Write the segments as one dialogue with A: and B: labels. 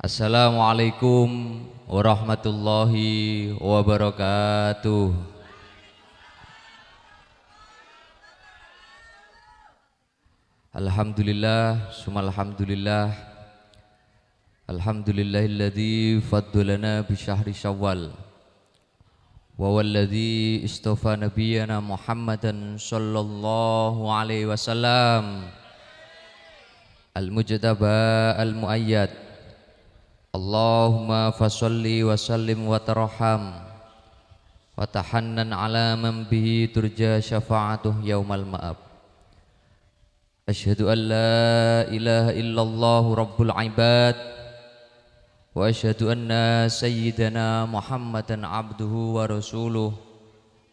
A: Assalamualaikum warahmatullahi wabarakatuh. Alhamdulillah, sumalhamdulillah. Alhamdulillahilladzi faddalana bi syahri Syawal. Wa walladzi istofa nabiyyana Muhammadan sallallahu alaihi wasallam. Al-mujtaba al-muayyad Allahumma fasalli wa sallim wa tarham wa tahannan ala man bihi turja syafa'atuh yaumal ma'ab Ashhadu an la ilaha illallah rabbul ibad wa ashhadu anna sayyidana Muhammadan abduhu wa rasuluh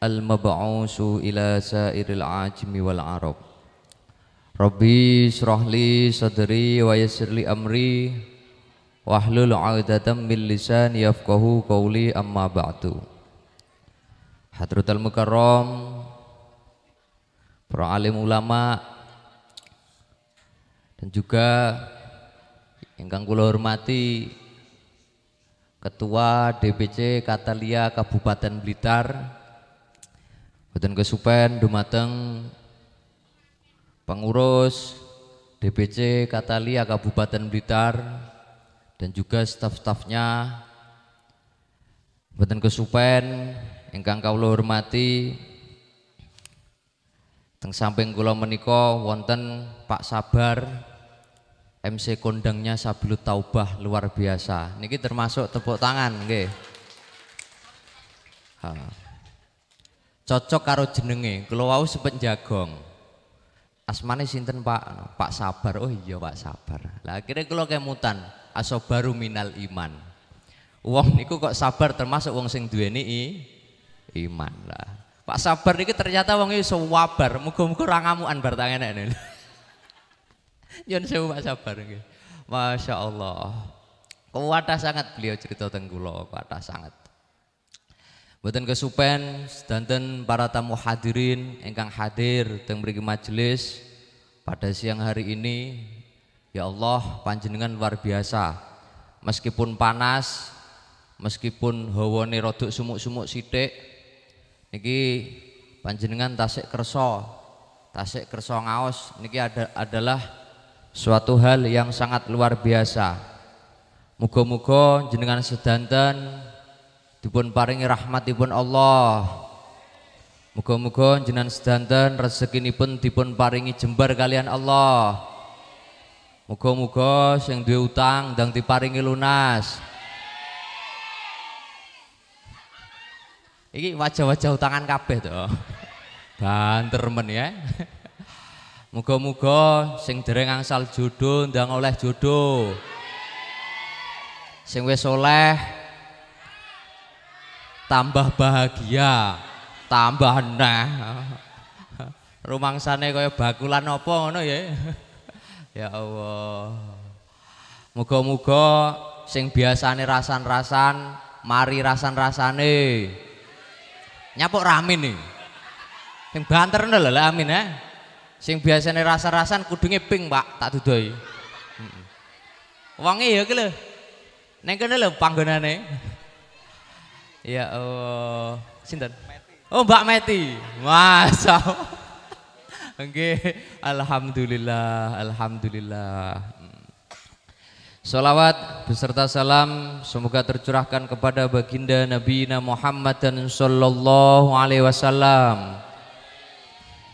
A: al mab'usu ila sairil ajmi wal arab Rabbi israhli sadri wa yassirli amri wahlul 'uqdatam min lisan yafqahu qawli amma ba'du Hadratul mukarrom para alim ulama dan juga ingkang kula hormati Ketua DPC Katalia Kabupaten Blitar Boten Kesupen Dumateng Pengurus DPC Katalia Kabupaten Blitar dan juga staf-stafnya Beten Kesupen ingkang kawula hormati teng samping kula menika wonten Pak Sabar MC kondangnya Sablu Taubah luar biasa niki termasuk tepuk tangan nggih cocok karo jenenge kula wau sempet jagong asmane sinten Pak Pak Sabar oh iya Pak Sabar lah akhirnya kula kemutan asobaru minal iman wong niku kok sabar termasuk wong sing duweni i, iman lah Pak sabar niki ternyata wong iso wabar, muga-muga ora ngamukan bar tangenek niku. Yen sewu Pak sabar nggih. Masya Allah. Kuatah sangat beliau cerita teng kula, kuatah sangat. Mboten kesupen sedanten para tamu hadirin ingkang hadir teng mriki majelis pada siang hari ini Ya Allah, panjenengan luar biasa. Meskipun panas, meskipun hawane rodok sumuk-sumuk sithik, niki panjenengan tasik kerso, tasik kerso ngaos niki ada, adalah suatu hal yang sangat luar biasa. Muga-muga jenengan sedanten dipun paringi rahmat rahmatipun Allah. Muga-muga jenengan sedanten rezekinipun dipun paringi jembar kalian Allah. Muga-muga sing duwe utang ndang diparingi lunas. Iki wajah-wajah utangan kabeh to. Banter men ya. Muga-muga sing dereng angsal jodoh ndang oleh jodoh. Sing wis oleh tambah bahagia, tambah nah. Rumangsane kaya bakulan apa ngono ya. Ya Allah. Muga-muga sing biasane rasan-rasan mari rasan-rasane. Nyapuk ramin nih. Sing banter lho lah amin ya. Sing biasane rasan-rasan kudunge ping, Pak, tak dudoi. Wangi e ya iki lho. Ning kene lho panggonane. ya Allah. Sinten? Oh Mbak Meti. masa. Nggih, alhamdulillah, alhamdulillah. Salawat beserta salam semoga tercurahkan kepada baginda Nabi Muhammad sallallahu alaihi wasallam.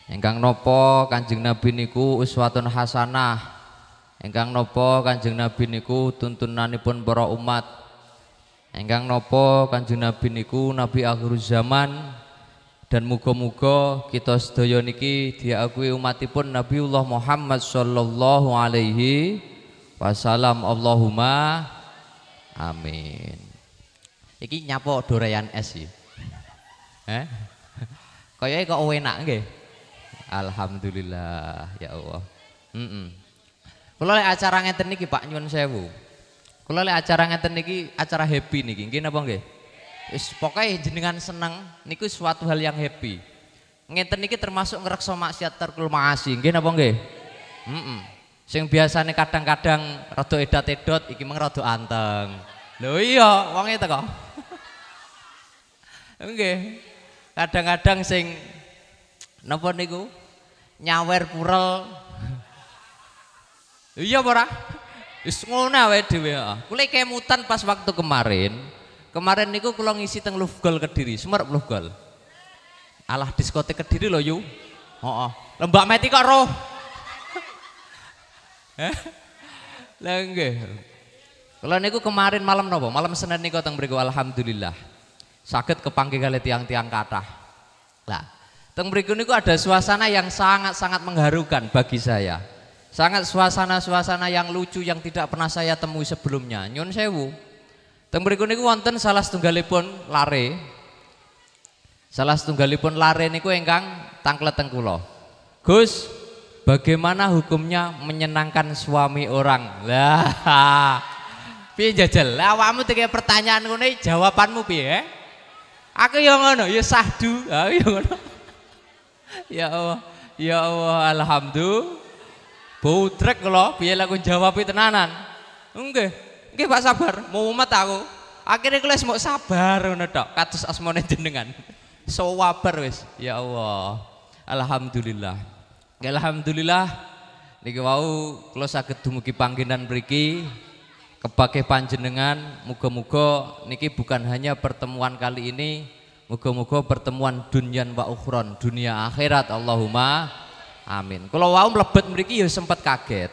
A: Engkang nopo Kanjeng Nabi niku uswatun hasanah. Engkang nopo Kanjeng Nabi niku tuntunanipun para umat. Engkang nopo Kanjeng Nabi niku nabi akhir zaman dan muga-muga kita sedaya niki diakui umatipun Nabiullah Muhammad sallallahu alaihi wasallam Allahumma amin iki nyapo dorayan es ya eh Kayake kok enak nggih alhamdulillah ya Allah mm -mm. kula lek acara ngeten niki Pak nyuwun sewu kula lek acara ngeten niki acara happy niki nggih napa nggih Wis pokoke jenengan seneng niku suatu hal yang happy. Ngeten niki termasuk ngrekso maksiat terkul maasi, nggih napa nggih? Heeh. Sing biasane kadang-kadang rada edat-edot iki meng rada anteng. Lho iya, wong e teko. Nggih. Kadang-kadang sing napa niku nyawer purel. iya ora? Wis ngono awake dhewe. Kule kemutan pas waktu kemarin, Kemarin niku kula ngisi teng Lufgol Kediri, Semerap Lufgol. Alah diskotik Kediri lho yu. oh Lah Mbak Meti kok roh. Lah nggih. Kula niku kemarin malam napa? Malam Senin niku teng mriku alhamdulillah. Saged kepanggil kali tiang-tiang kathah. Lah, teng mriku niku ada suasana yang sangat-sangat mengharukan bagi saya. Sangat suasana-suasana yang lucu yang tidak pernah saya temui sebelumnya. Nyun sewu. Teng mriku niku wonten salah setunggalipun lare. Salah setunggalipun lare niku ingkang tangkleteng kula. Gus, bagaimana hukumnya menyenangkan suami orang? Lah. Piye jajal? Awakmu tiga pertanyaan ngene jawabanmu piye? Aku yang ngono, ya sahdu. Aku ya ngono. ya Allah, ya Allah, alhamdulillah. trek lo, piye lagu jawab tenanan. Nggih. Oke Pak sabar, mau umat aku. Akhirnya kelas mau sabar ngono Katus Katus asmone jenengan. So wabar wes. Ya Allah. Alhamdulillah. Ya Alhamdulillah niki wau kula saged dumugi panggilan beriki. kepake panjenengan muga-muga niki bukan hanya pertemuan kali ini muga-muga pertemuan dunian mbak ukhron dunia akhirat Allahumma amin kalau wau mlebet mriki ya sempat kaget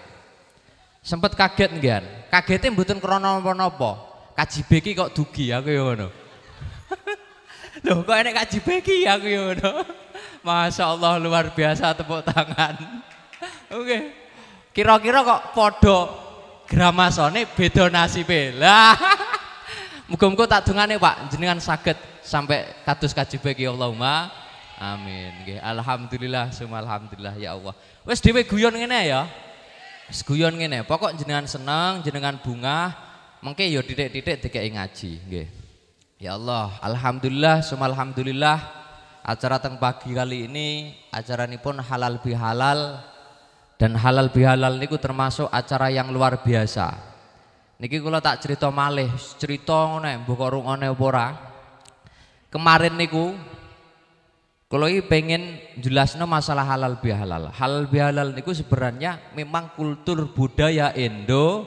A: sempat kaget nggih Kagetin mboten krono nopo Kaji kaji beki kok dugi aku ya ngono. Lho kok enek kaji beki aku ya ngono. Masya Allah luar biasa tepuk tangan. Oke. Okay. Kira-kira kok podo gramasone beda nasibe. Lah. muka-muka tak dungane Pak, jenengan sakit sampai kados kaji beki Allahumma amin. alhamdulillah, semua alhamdulillah ya Allah. Wes dewe guyon ngene ya. Seguyon ngene, pokok jenengan seneng, jenengan bunga, mengke yo ya titik-titik dikeki ngaji nggih. Ya Allah, alhamdulillah, alhamdulillah acara teng pagi kali ini acara ini pun halal bihalal dan halal bihalal niku termasuk acara yang luar biasa. Niki kula tak cerita malih, cerita ngene mbok rungone apa ora. Kemarin niku kalau ini pengen jelasnya masalah halal bihalal. Halal bihalal niku sebenarnya memang kultur budaya Indo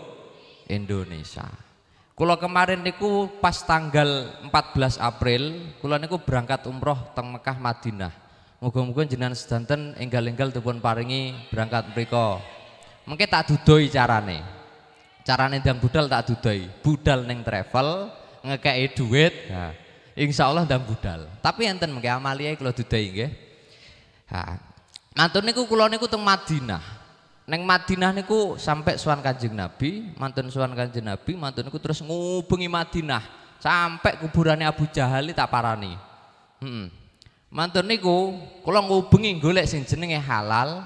A: Indonesia. Kalau kemarin niku pas tanggal 14 April, kalau niku berangkat umroh teng Mekah Madinah. Mungkin-mungkin jenengan sedanten enggal-enggal dipun paringi berangkat mereka. Mungkin tak dudoi carane. Carane ndang budal tak dudoi. Budal neng travel ngekei duit. Nah, Insya Allah dan budal. Tapi enten mungkin amalia kalau dudai nggih. Mantun niku kula niku teng Madinah. Neng Madinah niku sampai suan kanjeng Nabi, mantun suan kanjeng Nabi, mantun niku terus ngubungi Madinah sampai kuburannya Abu Jahal tak parani. Hmm. Mantun niku kula ngubungi golek sing jenenge halal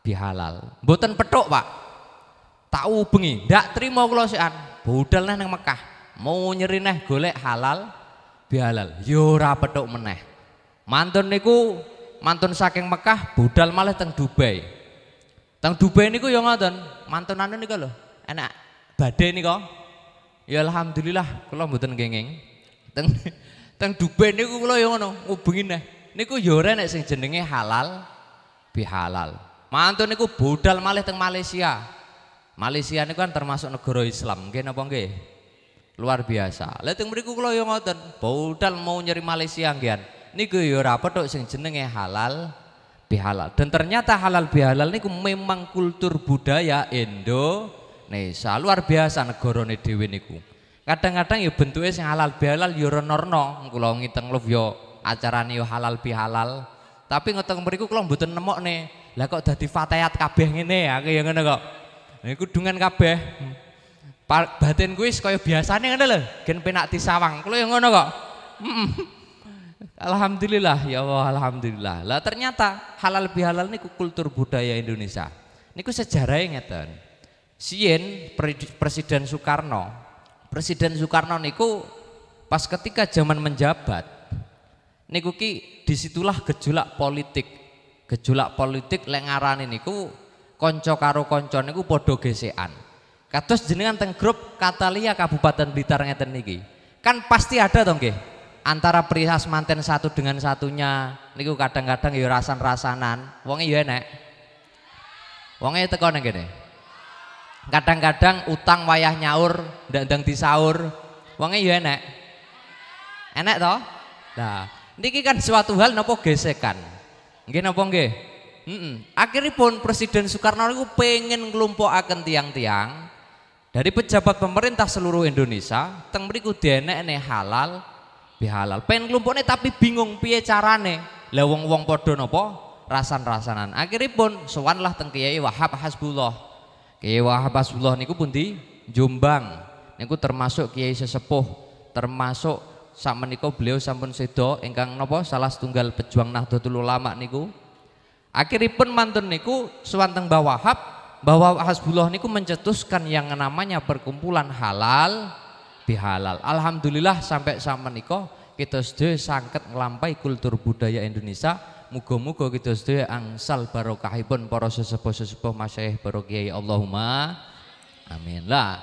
A: bihalal. Mboten petuk, Pak. Tak ubengi, ndak trimo kula an. Budal neng Mekah. Mau nyeri neh golek halal bihalal yo ora petuk meneh mantun niku mantun saking Mekah budal malah teng Dubai teng Dubai niku yo ngoten mantunane niku lho enak badai niku ya alhamdulillah kula mboten kenging teng teng Dubai niku kula yo ngono ngubengi neh niku yo ora nek sing jenenge halal bihalal mantun niku budal malah teng Malaysia Malaysia niku kan termasuk negara Islam nggih napa nggih Luar biasa. Lihat yang berikut kalau yang ngoten, bodal mau nyari Malaysia nggian. Niku yo ya rapat dok sing jenenge halal bihalal. Dan ternyata halal bihalal niku memang kultur budaya nih, Luar biasa nih Dewi niku. Kadang-kadang ya bentuknya sing halal bihalal yo ya renorno, kalau ngiteng love yo ya acarane yo halal bihalal. Tapi berikut kalau butuh nemok nih. Lah kok di fatayat kabeh ini ya, kayak ngene kok. Niku nah, dengan kabeh batin sih kaya nih kan lho, gen penak sawang kalau yang ngono kok. Alhamdulillah ya Allah alhamdulillah. Lah ternyata halal bihalal ini kultur budaya Indonesia. Ini sejarah yang ngeten. Sien Presiden Soekarno. Presiden Soekarno niku pas ketika zaman menjabat niku ki disitulah gejolak politik. Gejolak politik lengaran ini ku konco karo konco niku podo Kados jenengan teng grup Katalia Kabupaten Blitar ngeten niki. Kan pasti ada to nggih. Antara perihas manten satu dengan satunya niku kadang-kadang ya rasan-rasanan, Wong ya enek. e teko nang kene. Kadang-kadang utang wayah nyaur, ndang disaur, Wong ya enak. Enek to? Nah, niki kan suatu hal napa gesekan. Nggih napa nggih? Heeh. Mm -mm. Akhiripun Presiden Soekarno niku pengen nglumpukaken tiang-tiang dari pejabat pemerintah seluruh Indonesia teng mriku nih halal bihalal pengen kelompoknya tapi bingung piye carane lah wong wong padha napa rasan-rasanan akhiripun sowanlah teng Kiai Wahab Hasbullah Kiai Wahab Hasbullah niku pundi Jombang niku termasuk Kiai sesepuh termasuk sakmenika beliau sampun sedo ingkang napa salah setunggal pejuang Nahdlatul Ulama niku akhiripun mantun niku suwan teng Mbah Wahab bahwa Hasbullah niku mencetuskan yang namanya perkumpulan halal bihalal. Alhamdulillah sampai sama niko kita sudah sangat melampai kultur budaya Indonesia. Muga-muga kita sudah angsal barokahipun para sesepuh-sesepuh masyaih barokiyai Allahumma. Amin lah.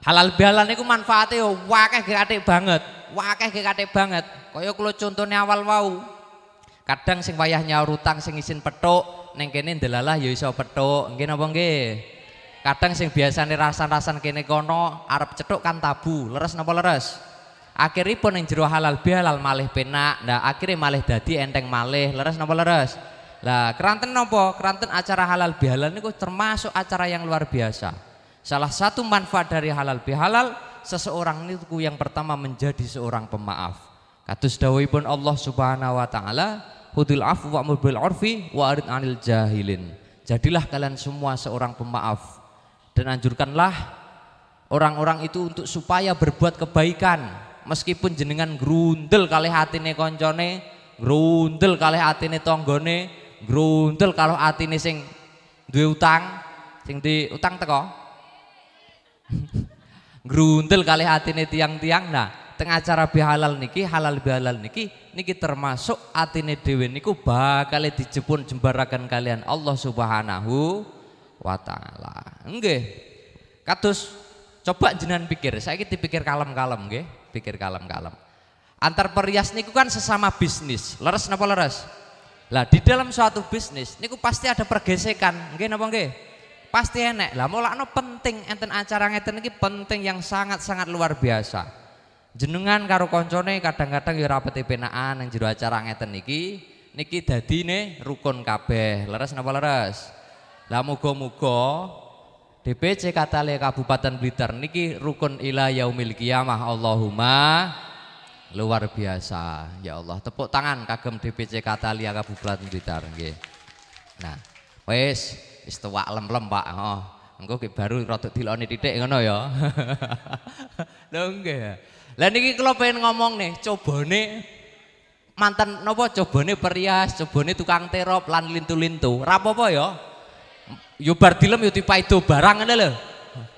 A: Halal bihalal niku manfaatnya wakeh gekatik banget. Wakeh gekatik banget. Kaya kalau contohnya awal wau. Kadang sing wayah nyaur utang sing isin petok, neng kene delalah ya iso petuk. Nggih napa nggih? Kadang sing biasane rasan-rasan kene kono arep cetuk kan tabu. Leres napa leres? Akhiripun yang jero halal bihalal malih penak. Nah, akhirnya malih dadi enteng malih. Leres napa leres? Lah, keranten napa? Keranten acara halal bihalal niku termasuk acara yang luar biasa. Salah satu manfaat dari halal bihalal seseorang niku yang pertama menjadi seorang pemaaf. Kados dawuhipun Allah Subhanahu wa taala, hudil afu wa mubil orfi wa arid anil jahilin. Jadilah kalian semua seorang pemaaf dan anjurkanlah orang-orang itu untuk supaya berbuat kebaikan meskipun jenengan grundel hati ini koncone, grundel hati ini tonggone, grundel kalau hati ini sing dua utang, sing di utang teko. kali hati ini tiang-tiang nah Tengah acara bihalal niki halal bihalal niki niki termasuk atine dewi niku bakal dijepun jembarakan kalian Allah Subhanahu wa taala. Nggih. Kados coba jenengan pikir, saya pikir kalem-kalem nggih, pikir kalem-kalem. Antar perias niku kan sesama bisnis. Leres napa leres? Lah di dalam suatu bisnis niku pasti ada pergesekan, nggih napa nggih? Pasti enek. Lah mulakno penting enten acara ngeten ini penting yang sangat-sangat luar biasa jenengan karo koncone kadang-kadang ya ora penaan yang jero acara ngeten niki niki nih rukun kabeh leres napa leres lah mugo mugo, DPC Katale Kabupaten Blitar niki rukun ila yaumil kiamah Allahumma luar biasa ya Allah tepuk tangan kagem DPC Katalia ya Kabupaten Blitar nggih nah wis wis tuwak lem-lem Pak oh engko baru rada diloni titik ngono ya lho nggih lah niki kula pengen ngomong nih, nih mantan coba nih perias, nih tukang terop lan lintu-lintu. rapo po ya? Yo bar dilem yo itu barang ada loh,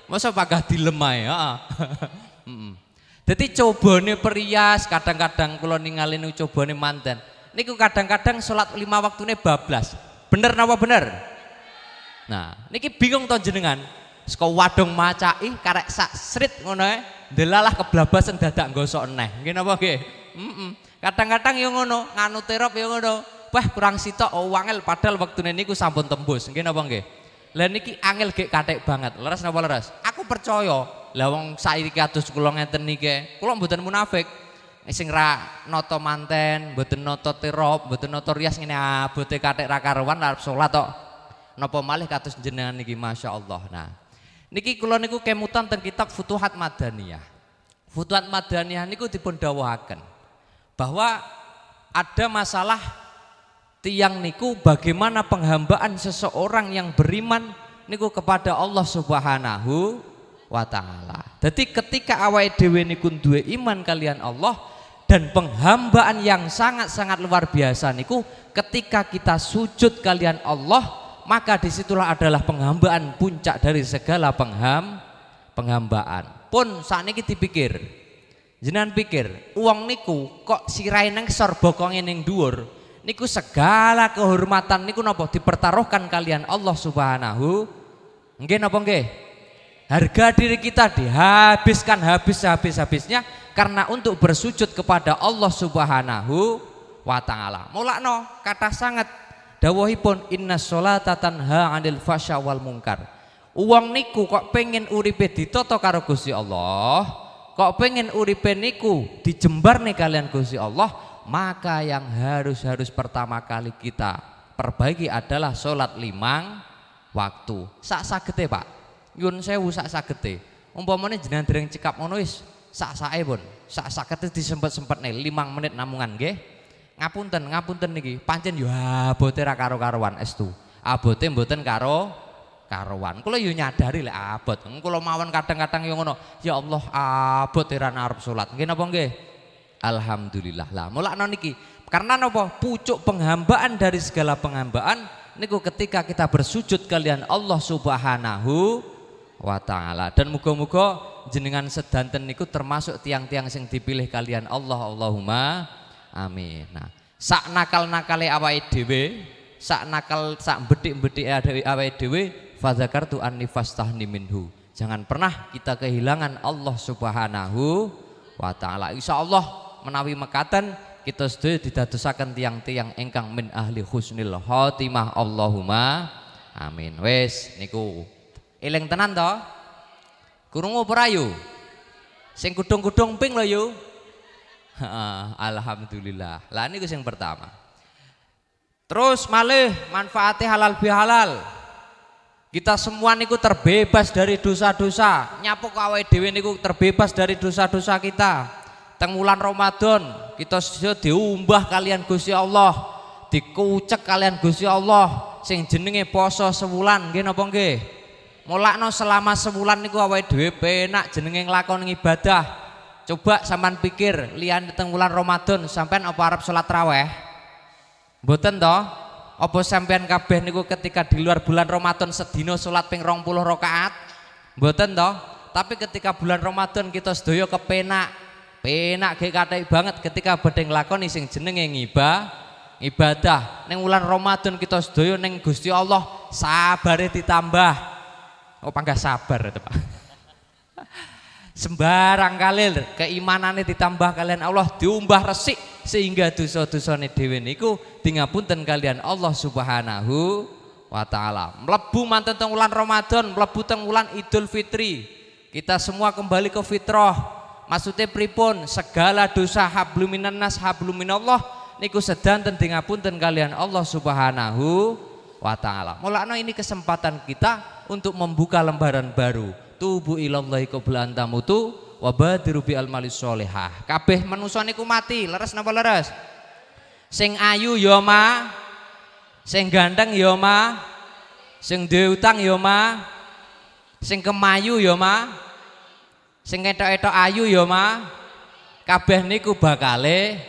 A: Masa pagah dilema ya, jadi coba nih perias kadang-kadang kula coba nih mantan, Niku kadang-kadang sholat lima nih bablas. Bener nawa bener? Nah, niki bingung tuh jenengan. Sko wadung macai karek sak srit ngono e delalah keblabasan dadak gosok neh nggih napa nggih heeh kadang-kadang yo ngono nganu terop yo ngono wah kurang sitok oh, wangel padahal ini niku sampun tembus nggih napa nggih niki angel gek katek banget leres napa leres aku percaya lah wong saiki kados kula ngeten niki kula mboten munafik eh, sing ra noto manten mboten noto terop mboten noto rias ngene ah, abote katek ra karuan arep salat nopo napa malih kados jenengan niki allah nah Niki kula niku kemutan teng kitab Futuhat Madaniyah. Futuhat Madaniyah niku dipun dawuhaken bahwa ada masalah tiang niku bagaimana penghambaan seseorang yang beriman niku kepada Allah Subhanahu wa taala. Jadi ketika awake dhewe niku duwe iman kalian Allah dan penghambaan yang sangat-sangat luar biasa niku ketika kita sujud kalian Allah maka disitulah adalah penghambaan puncak dari segala pengham penghambaan pun saat ini dipikir jenengan pikir uang niku kok sirai neng sor bokong neng duur niku segala kehormatan niku nopo dipertaruhkan kalian Allah subhanahu nggih nopo nggih harga diri kita dihabiskan habis habis habisnya karena untuk bersujud kepada Allah subhanahu wa ta'ala mulakno kata sangat Dawahi pun inna sholata tanha 'anil fasya wal mungkar. Uang niku kok pengen uripe di karo Gusti Allah, kok pengen uripe niku dijembar nih kalian Gusti Allah, maka yang harus-harus pertama kali kita perbaiki adalah sholat limang waktu. Sak sagete, Pak. Yun sewu sak sagete. Umpamane jenengan dereng cekap ngono wis sak sae pun. Sak sagete disempet nih limang menit namungan nggih. Ngapunten, ngapunten niki. Pancen yo abote ra karo-karuan estu. Abote mboten karo karuan. Kula yo nyadari lek abot. Hmm, kula mawon kadang-kadang yo ngono, ya Allah abote ra arep salat. Nggih napa nggih? Alhamdulillah lah. Mulakno niki. Karena napa? Pucuk penghambaan dari segala penghambaan niku ketika kita bersujud kalian Allah Subhanahu wa taala. Dan muga-muga jenengan sedanten niku termasuk tiang-tiang sing dipilih kalian Allah Allahumma Amin. Nah, sak nakal-nakale awake dhewe, sak nakal sak betik-betik awake dhewe, fadzakartu anni fastahni minhu. Jangan pernah kita kehilangan Allah Subhanahu wa taala. Insyaallah menawi mekaten kita sedaya didadosaken tiang-tiang engkang min ahli husnil khotimah Allahumma amin Wes niku eling tenan to kurungu perayu sing kudung-kudung ping lho yuk Alhamdulillah. Lah ini yang pertama. Terus malih manfaatnya halal bihalal. Kita semua niku terbebas dari dosa-dosa. Nyapu kawai dewi niku terbebas dari dosa-dosa kita. Teng bulan Ramadan kita sudah diumbah kalian Gusti Allah, dikucek kalian Gusti Allah sing jenenge poso sebulan nggih napa nggih? Mulakno selama sebulan niku awake dhewe penak jenenge nglakoni ibadah. Coba saman pikir lian teng bulan Ramadan sampean apa Arab sholat raweh? buatan toh. Apa sampean kabeh niku ketika di luar bulan Ramadan sedino sholat ping puluh rokaat buatan toh Tapi ketika bulan Ramadan kita sedoyo kepenak. Penak ge banget ketika badhe nglakoni sing yang iba ibadah. neng bulan Ramadan kita sedoyo neng Gusti Allah sabar ditambah. Oh panggah sabar itu Pak sembarang kalir keimanan ditambah kalian Allah diumbah resik sehingga dosa dosa ini dewi niku dan kalian Allah Subhanahu wa taala. melebu mantan tenggulan Ramadan, melebu tenggulan Idul Fitri. Kita semua kembali ke fitrah. Maksudnya pripun? Segala dosa habluminan nas hablumin Allah niku sedang dan sedanten punten kalian Allah Subhanahu wa taala. mulakno ini kesempatan kita untuk membuka lembaran baru tubu ilallahi qabla an tamutu wa badiru bi almali sholihah. Kabeh manusia niku mati, leres napa leres? Sing ayu ya ma, sing ganteng ya ma, sing duwe utang ya ma, sing kemayu ya ma, sing ketok-ketok ayu ya ma, kabeh niku bakale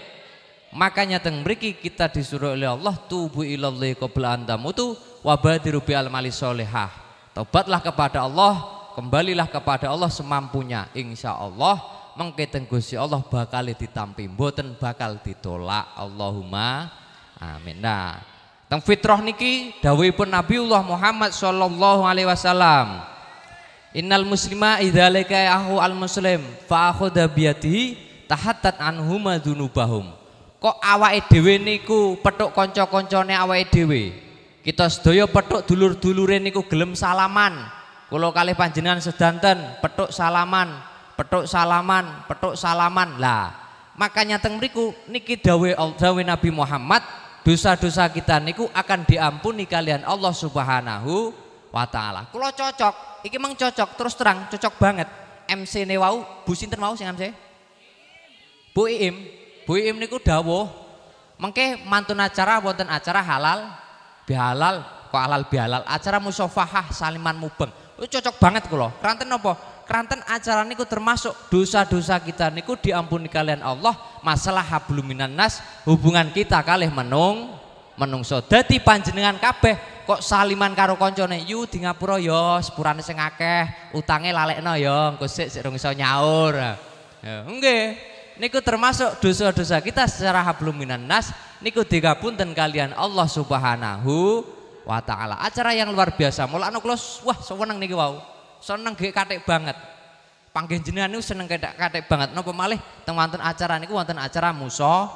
A: makanya teng mriki kita disuruh oleh Allah tubu ilallahi qabla an tamutu wa badiru bi almali sholihah. Tobatlah kepada Allah kembalilah kepada Allah semampunya insya Allah mengketeng gusti Allah bakal ditampi mboten bakal ditolak Allahumma amin nah teng fitrah niki pun Nabiullah Muhammad sallallahu alaihi wasallam Innal muslima idzalika ahu al muslim fa akhudha tahatat anhumma anhuma Kok awake dhewe niku petuk konco kancane awake dhewe. Kita sedaya petuk dulur-dulure niku gelem salaman, Kulo kali panjenengan sedanten petuk salaman, petuk salaman, petuk salaman. Lah, makanya teng mriku niki dawe dawe Nabi Muhammad, dosa-dosa kita niku akan diampuni kalian Allah Subhanahu wa taala. Kulo cocok, iki mang cocok terus terang, cocok banget. MC ne wau, Bu sinten wau sing MC? Bu Iim. Bu Iim niku dawo. mengke mantun acara wonten acara halal bihalal kok halal bihalal acara musofahah saliman mubeng itu cocok banget kula. keranten apa? keranten acara niku termasuk dosa-dosa kita niku diampuni kalian Allah, masalah habluminan nas, hubungan kita kalih menung menungso. Dadi panjenengan kabeh kok saliman karo koncone, yu di ngapura yo ya, sepurane sing akeh, utange lalekno yo, ya, engko sik sik rung iso nyaur. Ya, nggih. Niku termasuk dosa-dosa kita secara habluminan nas niku digabunten kalian Allah Subhanahu wa taala. Acara yang luar biasa. anak los wah seneng niki wau. Seneng gek katik banget. panggil jenengan niku seneng gak katik banget. Napa malih teng wonten acara niku wonten acara muso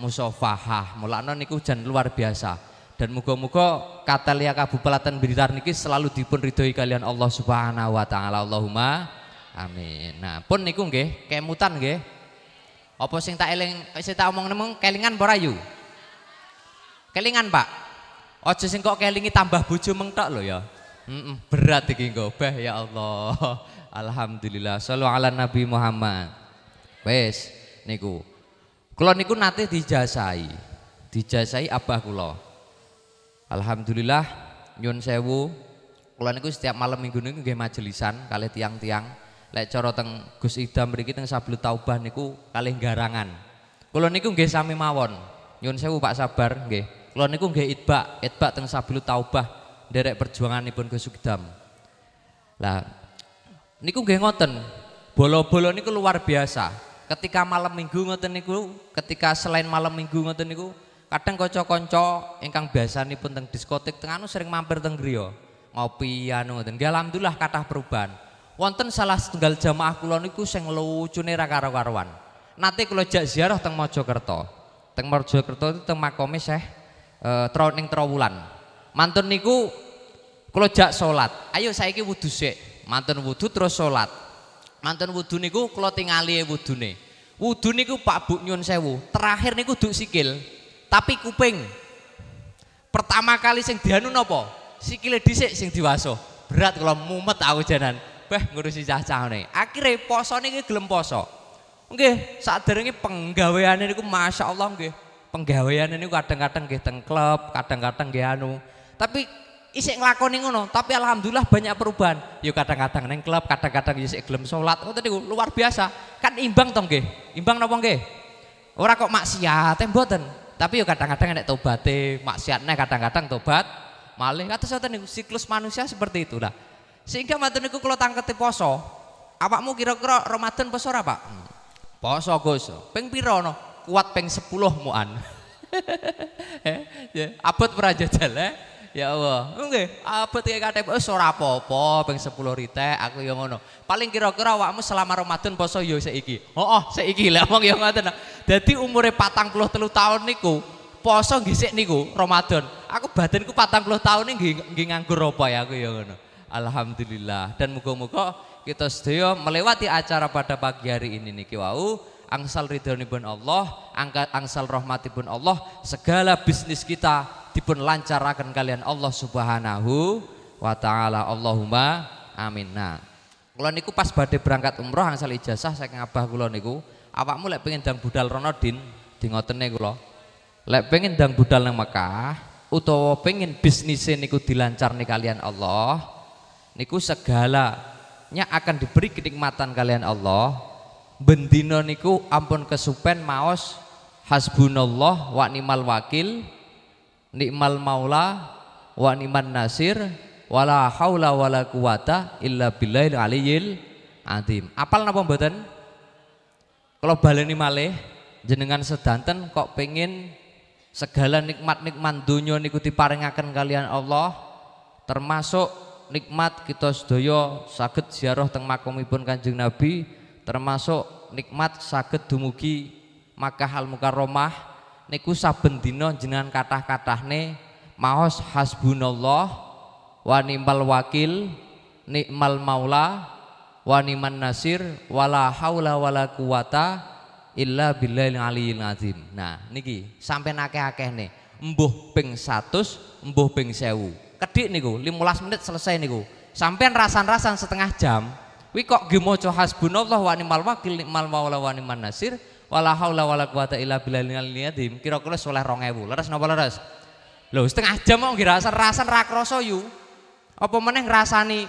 A: musofahah. anak niku jan luar biasa. Dan muga-muga Katalia Kabupaten Blitar niki selalu dipun ridhoi kalian Allah Subhanahu wa taala. Allahumma amin. Nah, pun niku nggih kemutan nggih. Apa sing tak eling sing tak omong nemung kelingan apa yu? Kelingan, Pak. Ojo sing kok kelingi tambah bojo mengtok lho ya. Mm berat iki engko, bah ya Allah. Alhamdulillah. Shallu ala Nabi Muhammad. Wes niku. Kula niku nate dijasai. Dijasai abah kula. Alhamdulillah nyun sewu. Kula niku setiap malam minggu niku nggih majelisan kalih tiang-tiang. Lek cara teng Gus Idam mriki teng Sablu Taubah niku kalih garangan. Kula niku nggih sami mawon. Nyun sewu Pak Sabar nggih. Kalau niku nggak itbak, itbak teng sabilu Taubah perjuangan ibu Gus Sugdam. Lah niku nggak ngoten. Bolo-bolo niku luar biasa. Ketika malam Minggu ngoten niku, ketika selain malam Minggu ngoten niku, kadang engkang biasa nih pun teng diskotik teng anu sering mampir teng rio, ngopi anu ngoten. Nggih alhamdulillah kata perubahan. Wonten salah setunggal jamaah kulo niku sing lucune ra karo-karuan. Nanti kalau jak ziarah teng Mojokerto. Teng Mojokerto itu teng makomis Ya eh tro trowulan. Mantun niku kalau jak salat. Ayo ki wudus sik. Mantun wudhu terus sholat. Mantun wudhu niku kalau tingali wudune. wudhu niku Pak Bu nyun sewu. Terakhir niku duk sikil, tapi kuping. Pertama kali sing dianu nopo, Sikile dhisik sing diwaso. Berat kalau mumet aku janan. Beh ngurusi cacahne. Akhire poso niku gelem poso. saat saderenge penggaweane niku masya allah Nge penggawean ini kadang-kadang nggih klub, kadang-kadang nggih anu. Tapi isik nglakoni ngono, tapi alhamdulillah banyak perubahan. Yo ya kadang-kadang neng klub, kadang-kadang isik gelem sholat. Oh tadi luar biasa. Kan imbang tong Imbang napa nggih? Orang kok maksiat eh, mboten. Tapi yo ya kadang-kadang nek tobat, maksiatnya kadang-kadang tobat malih. Kata saya tadi siklus manusia seperti itulah. Sehingga matur niku kula poso. apakmu kira-kira Ramadan poso apa? Pak? Poso Gus. pengpirono kuat peng sepuluh muan. Eh, ya, abot peraja jale. Eh? Ya Allah. Nggih, abot kayak kate oh ora apa peng sepuluh rite, aku ya ngono. Paling kira-kira wakmu selama Ramadan poso yo ya seiki. Heeh, oh, oh, seiki lah wong jadi ya umurnya patang puluh telu tahun niku poso nggih niku Ramadan. Aku patang puluh tahun nih nggih nganggur apa ya aku ya ngono. Alhamdulillah dan muga-muga kita sedaya melewati acara pada pagi hari ini niki wau angsal ridhonipun Allah, angkat angsal rahmatipun Allah, segala bisnis kita dipun lancarakan kalian Allah Subhanahu wa taala. Allahumma amin. Nah, kula niku pas badai berangkat umroh angsal ijazah saya ngabah kula niku, awakmu lek pengen dang budal Ronodin, din di ngotene kula. Lek pengen dang budal nang Mekah utawa pengen bisnisnya niku nih kalian Allah, niku segalanya akan diberi kenikmatan kalian Allah bendino niku ampun kesupen maos hasbunallah wa ni'mal wakil nikmal maula wa ni'man nasir wala haula wala quwata illa billahil aliyil adim Apal napa mboten? Kalau baleni malih jenengan sedanten kok pengin segala nikmat-nikmat dunia niku diparingaken kalian Allah termasuk nikmat kita sedaya saged ziarah teng makamipun Kanjeng Nabi termasuk nikmat saged dumugi Makkah al Mukarromah niku saben dina jenengan kathah-kathahne maos hasbunallah wa ni'mal wakil nikmal maula wa ni'man nasir wala haula wala quwata illa billahil aliyil azim. Nah, niki sampai akeh-akeh ne Mbuh ping 100, mbuh ping 1000. Kedik niku 15 menit selesai niku. Sampean rasan-rasan setengah jam, Wi kok ge maca hasbunallah wa ni'mal wakil ni'mal maula wa ni'man nasir wala haula wala quwata illa billahil aliyil azim. Kira-kira soleh 2000. Leres napa leres? Lho setengah jam kok ngira rasa-rasan ra krasa yu. Apa meneh ngrasani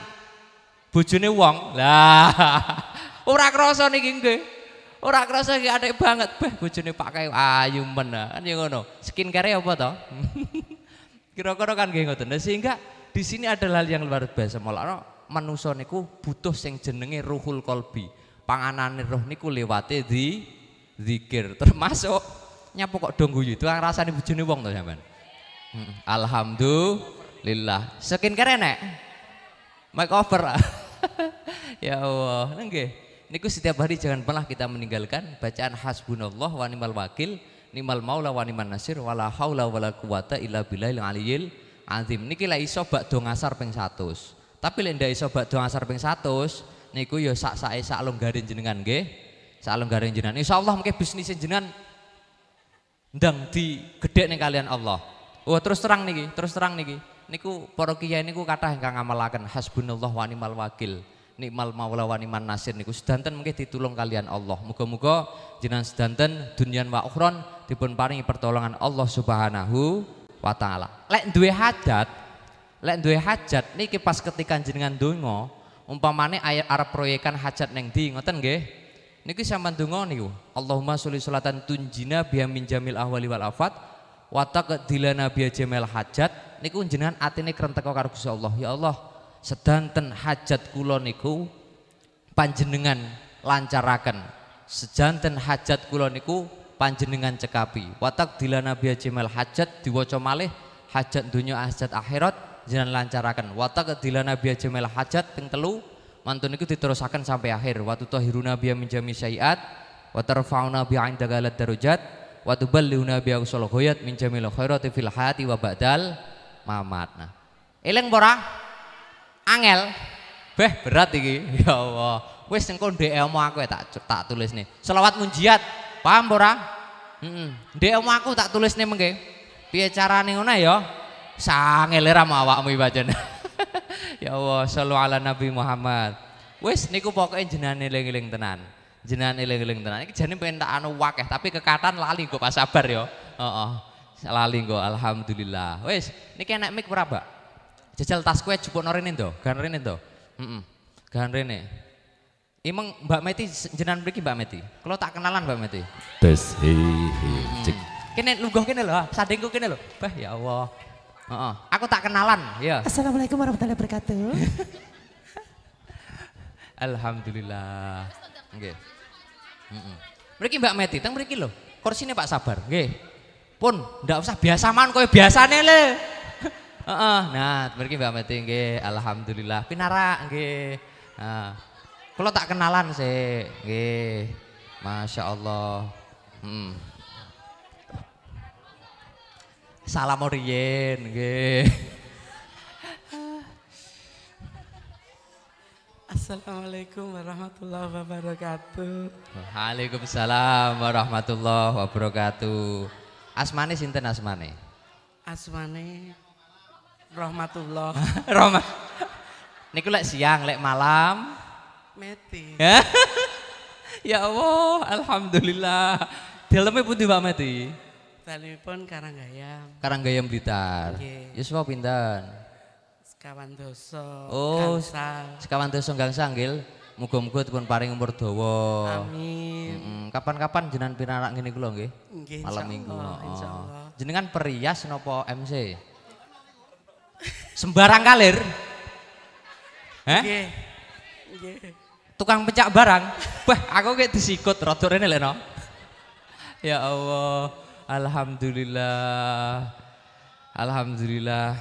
A: bojone wong? Lah ora krasa niki nggih. Ora krasa iki atik banget. Beh bojone Pak Kayu ayu menan ya ngono. care apa to? Kira-kira kan nggih ngoten. Sehingga di sini ada hal yang luar biasa malah manusia niku butuh sing jenenge ruhul kolbi panganan roh niku lewati di zikir termasuk nyapa kok dong guyu itu rasane bujuni wong to alhamdulillah hmm. alhamdulillah skincare make makeover ya Allah nengge niku setiap hari jangan pernah kita meninggalkan bacaan hasbunallah wa nimal wakil nimal maula wa nimal nasir wala haula wala quwata illa billahil aliyil azim niki lek iso bak do ngasar ping 100 tapi lek ndak iso bak asar sarping 100 niku ya sak sak sak longgarin jenengan nggih. Sak longgarin jenengan. Insyaallah mungkin bisnis jenengan ndang digedhek nih kalian Allah. Wah, oh, terus terang niki, terus terang niki. Niku para kiai niku kathah ingkang ngamalaken hasbunallah wa ni'mal wakil. Nikmal maula wa niman nasir niku sedanten mungkin ditulung kalian Allah. Muga-muga jenengan sedanten dunyan wa ukhron dipun paringi pertolongan Allah Subhanahu wa taala. Lek duwe hadat lek duwe hajat niki pas ketika jenengan donga umpamane arep proyekan hajat neng di ngoten nggih niki sampean donga niku Allahumma sholli sholatan tunjina biha min jamil ahwali wal afat wa taqdilana biha jamil hajat niku jenengan atine krenteko karo Gusti Allah ya Allah sedanten hajat kula niku panjenengan lancaraken sejanten hajat kula niku panjenengan cekapi watak dilana biya jemel hajat diwaca malih hajat dunia hajat akhirat jenengan lancaraken wa taqdilana nabi jamal hajat ping telu mantun niku diterusaken sampai akhir wa tutahhiruna nabi minjami syai'at wa tarfa'una bi 'inda galat darajat wa tuballighuna bi usul ghayat min jamil khairati fil hayati wa ba'dal mamat nah eling ora angel beh berat iki ya Allah wis engko DM aku ya tak tak tulis nih selawat munjiat paham ora heeh mm -mm. DM aku tak tulis nih mengke piye carane ngono ya sangele ra awakmu pancen. ya Allah, selalu ala Nabi Muhammad. Wis niku pokoknya jenane eling-eling tenan. Jenane eling-eling tenan. ini jadi pengen tak anu wakeh, tapi kekatan lali kok pas sabar yo oh oh Lali kok alhamdulillah. Wis, kayak enak mik berapa Mbak? Jajal tas kue cukup norin itu ganrin itu mm -mm. ganrin rene. Mbak Meti jenengan beri Mbak Meti. Kalau tak kenalan Mbak Meti. Tes he hmm. Kene lugo kene loh ah. sadengku kene loh Bah ya Allah. Oh, aku tak kenalan. Ya. Assalamualaikum warahmatullahi wabarakatuh. Alhamdulillah. Nggih. Okay. Mbak Meti, mereka loh. Kursi ini Pak Sabar. Nggih. Pun ndak usah biasa man biasa biasane le. nah, mereka Mbak Meti nggih. Alhamdulillah. Pinara nggih. Nah. Kalau tak kenalan sih. Nggih. Masya Allah. Hmm. Salam Orien, Assalamualaikum warahmatullahi wabarakatuh. Waalaikumsalam warahmatullahi wabarakatuh. Asmane sinten asmane? Asmane Rahmatullah. Rahmat. Niku lek siang, lek malam Meti. ya Allah, alhamdulillah. Dalamnya pun tiba Meti. Dalemipun Karanggayam.
B: Karanggayam Blitar. Okay.
A: Yuswa ya, pindah. Sekawan doso. Oh, gangsal. sekawan doso gang sanggil, Muga-muga dipun paring umur dawa. Amin. Kapan-kapan jenengan pinarak ngene kula nggih? Nggih, malam Minggu. Jenengan perias nopo MC? Sembarang kalir. Oke. Nggih. Nggih. Tukang pecah barang. Wah, aku kayak disikut rotor ini leno. Ya Allah. Alhamdulillah. Alhamdulillah.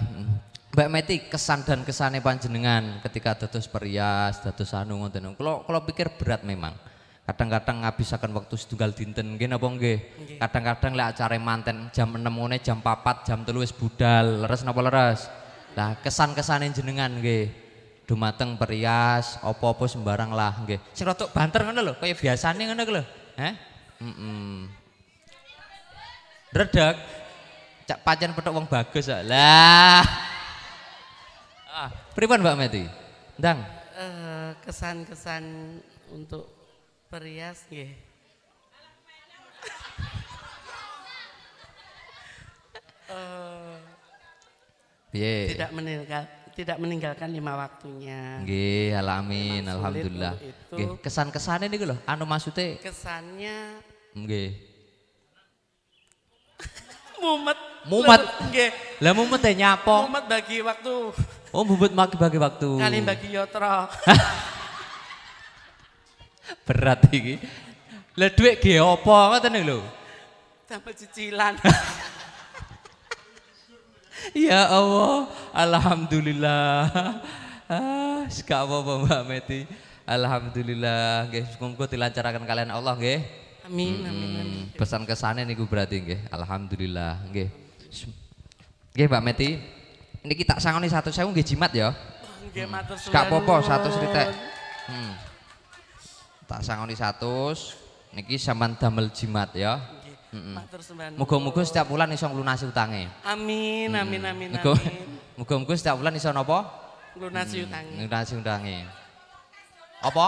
A: Mbak Meti kesan dan kesannya panjenengan ketika dados perias, dados anu ngoten. Kalau kalau pikir berat memang. Kadang-kadang ngabisakan waktu setunggal dinten nggih napa nggih. Kadang-kadang lek acara manten jam 6 ngene jam 4 jam 3 wis budal. Leres napa leres? Lah kesan-kesane jenengan nggih. Dumateng perias, opo-opo sembarang lah nggih. Sing rotok banter ngono lho, kaya biasane ngono lho. Heh? Heeh. Mm -mm. Redak, Cak pancen petok wong bagus kok. Lah. Ah, pripun Mbak Meti? Ndang. Eh, kesan-kesan untuk perias nggih. uh, eh, yeah. Tidak meninggal tidak meninggalkan lima waktunya. Nggih, alamin, alhamdulillah. Nggih, kesan-kesane niku loh. anu maksudnya? Kesannya nggih mumet mumet nggih lah mumet teh ya, nyapo mumet bagi waktu oh mumet bagi bagi waktu kali bagi yotro berat iki lah dhuwit ge apa ngoten lho tambah cicilan Ya Allah, alhamdulillah. Ah, sekawo bapak Mbak Meti. Alhamdulillah, guys, muga dilancarkan kalian Allah guys. Amin, hmm, amin, amin. pesan kesannya niku berarti nggih. Alhamdulillah nggih. Nggih Mbak Meti. ini kita sangoni saya nggih ya? Hmm. Hmm. jimat ya. Nggih hmm. matur suwun. kak Popo, satu cerita, Hmm. Tak sangoni satu, niki sampean damel jimat ya. Mm -mm. muga setiap bulan iso lunasi utange. Amin, amin, amin, amin. Muga-muga setiap bulan iso napa? Lunasi utange. Lunasi utange. Apa?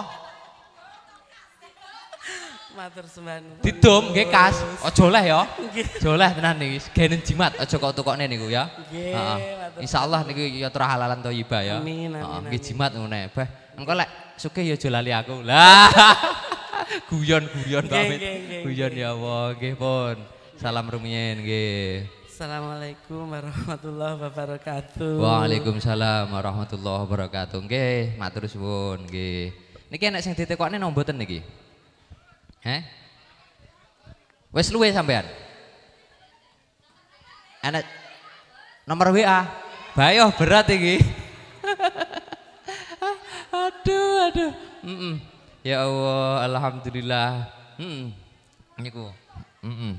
A: Matur sembahan. Didum nggih kas, aja oleh ya. Aja oleh tenan niki, genen jimat aja kok tukokne niku ya. Nggih, Heeh. Insyaallah niku ya terah halalan iba ya. Amin Heeh. Nggih jimat ngene, Beh, Engko lek sugih ya aja lali aku. Lah. Guyon-guyon pamit. Guyon ya Allah, nggih pun. Salam rumiyin nggih. Assalamualaikum warahmatullahi wabarakatuh. Waalaikumsalam warahmatullahi wabarakatuh. Nggih, matur suwun nggih. Niki enek sing ditekokne nomboten mboten niki? Heh? Wes luwe sampean. Ana nomor WA. Bayoh berat iki. aduh, aduh. Mm -mm. Ya Allah, alhamdulillah. Mm -mm. Niku. Mm -mm.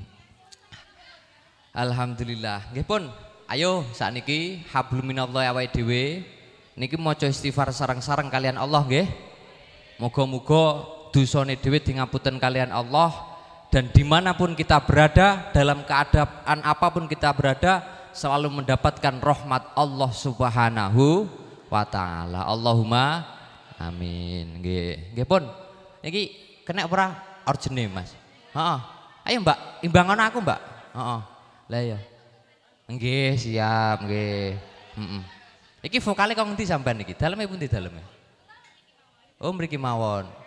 A: Alhamdulillah. Nggih pun, ayo niki hablum minallah awake dhewe. Niki maca istighfar sarang-sarang kalian Allah nggih. Moga-moga dusone di ngaputen kalian Allah dan dimanapun kita berada dalam keadaan apapun kita berada selalu mendapatkan rahmat Allah Subhanahu wa taala. Allahumma amin. Nggih. pun. Iki kena pernah orjene Mas? Heeh. Ayo, Mbak, imbangan aku, Mbak. Heeh. Lah ya. Nggih, siap, nggih. Heeh. Iki vokale kok sampai nih iki? pun di dalamnya Oh, mriki mawon.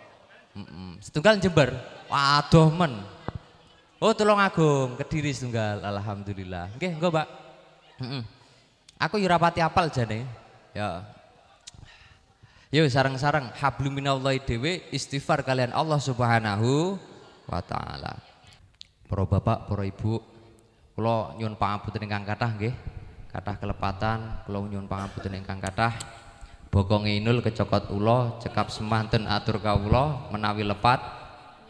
A: Setunggal Jember. Waduh men. Oh tolong agung Kediri setunggal alhamdulillah. oke okay, pak Mm -mm. Aku yurapati ya apal jane. Ya. Yo ya, sarang-sarang hablum minallahi dewe istighfar kalian Allah Subhanahu wa taala. Para bapak, para ibu, kula nyuwun pangapunten ingkang kathah nggih. Kathah kelepatan, kula nyuwun pangapunten ingkang kathah bokong inul kecokot uloh cekap semanten atur kawula menawi lepat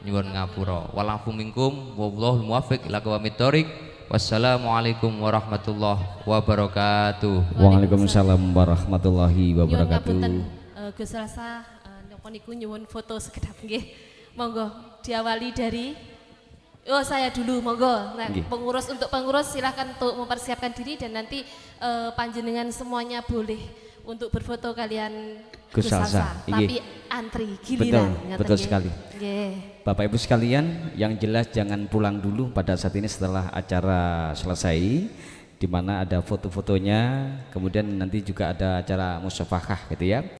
A: nyuwun ngapuro walafu minkum wallahul muwaffiq lagu qawamit wassalamualaikum warahmatullahi wabarakatuh waalaikumsalam warahmatullahi ya, wabarakatuh nyuwun ngapunten eh, Gus Rasa eh, nyuwun foto sekedap gih. monggo diawali dari Oh saya dulu monggo. Nah, pengurus untuk pengurus silahkan untuk mempersiapkan diri dan nanti uh, panjenengan semuanya boleh untuk berfoto kalian Gus Salsa. Tapi antri giliran. Betul, betul sekali. Yeah. Bapak Ibu sekalian, yang jelas jangan pulang dulu pada saat ini setelah acara selesai di mana ada foto-fotonya, kemudian nanti juga ada acara musafakah gitu ya.